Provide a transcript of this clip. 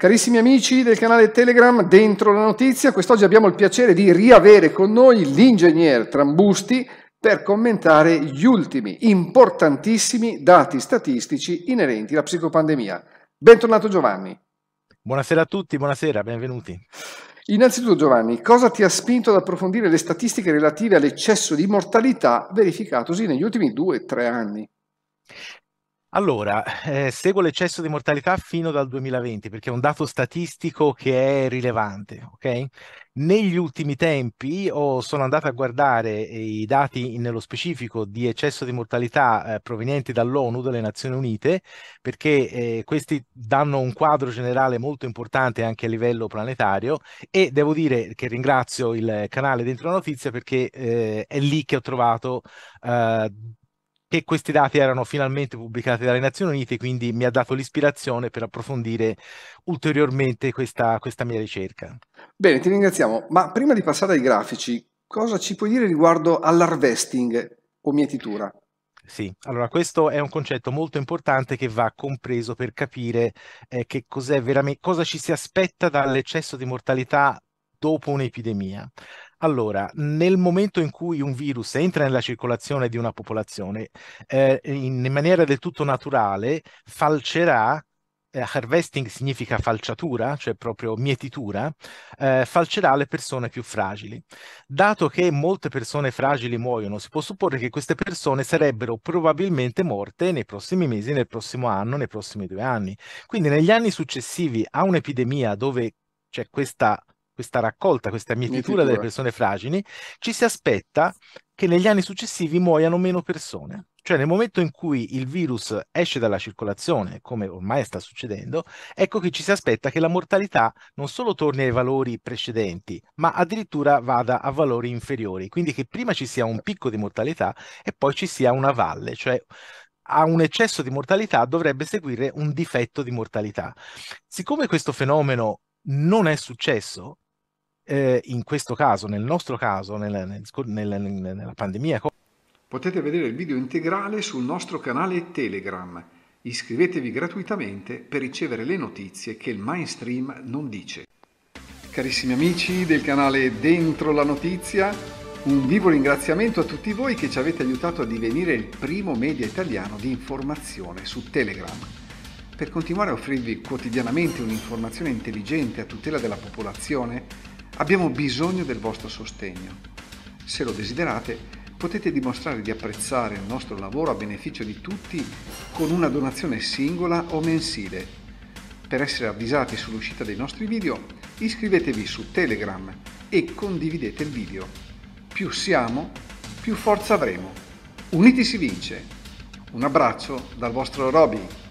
Carissimi amici del canale Telegram, dentro la notizia, quest'oggi abbiamo il piacere di riavere con noi l'ingegner Trambusti per commentare gli ultimi importantissimi dati statistici inerenti alla psicopandemia. Bentornato Giovanni. Buonasera a tutti, buonasera, benvenuti. Innanzitutto Giovanni, cosa ti ha spinto ad approfondire le statistiche relative all'eccesso di mortalità verificatosi negli ultimi due o tre anni? Allora, eh, seguo l'eccesso di mortalità fino dal 2020 perché è un dato statistico che è rilevante, ok? Negli ultimi tempi ho, oh, sono andato a guardare eh, i dati nello specifico di eccesso di mortalità eh, provenienti dall'ONU, dalle Nazioni Unite, perché eh, questi danno un quadro generale molto importante anche a livello planetario e devo dire che ringrazio il canale Dentro la Notizia perché eh, è lì che ho trovato eh, che questi dati erano finalmente pubblicati dalle Nazioni Unite, quindi mi ha dato l'ispirazione per approfondire ulteriormente questa, questa mia ricerca. Bene, ti ringraziamo, ma prima di passare ai grafici, cosa ci puoi dire riguardo all'harvesting o mietitura? Sì, allora questo è un concetto molto importante che va compreso per capire eh, che cos'è veramente, cosa ci si aspetta dall'eccesso di mortalità dopo un'epidemia. Allora, nel momento in cui un virus entra nella circolazione di una popolazione, eh, in maniera del tutto naturale falcerà eh, harvesting significa falciatura, cioè proprio mietitura, eh, falcerà le persone più fragili. Dato che molte persone fragili muoiono, si può supporre che queste persone sarebbero probabilmente morte nei prossimi mesi, nel prossimo anno, nei prossimi due anni. Quindi negli anni successivi a un'epidemia dove c'è questa questa raccolta, questa mietitura delle persone fragili, ci si aspetta che negli anni successivi muoiano meno persone. Cioè nel momento in cui il virus esce dalla circolazione, come ormai sta succedendo, ecco che ci si aspetta che la mortalità non solo torni ai valori precedenti, ma addirittura vada a valori inferiori. Quindi che prima ci sia un picco di mortalità e poi ci sia una valle, cioè a un eccesso di mortalità dovrebbe seguire un difetto di mortalità. Siccome questo fenomeno non è successo, eh, in questo caso, nel nostro caso, nella, nel, nella, nella pandemia. Potete vedere il video integrale sul nostro canale Telegram. Iscrivetevi gratuitamente per ricevere le notizie che il mainstream non dice. Carissimi amici del canale Dentro la Notizia, un vivo ringraziamento a tutti voi che ci avete aiutato a divenire il primo media italiano di informazione su Telegram. Per continuare a offrirvi quotidianamente un'informazione intelligente a tutela della popolazione, Abbiamo bisogno del vostro sostegno. Se lo desiderate, potete dimostrare di apprezzare il nostro lavoro a beneficio di tutti con una donazione singola o mensile. Per essere avvisati sull'uscita dei nostri video, iscrivetevi su Telegram e condividete il video. Più siamo, più forza avremo. Uniti si vince. Un abbraccio dal vostro Roby.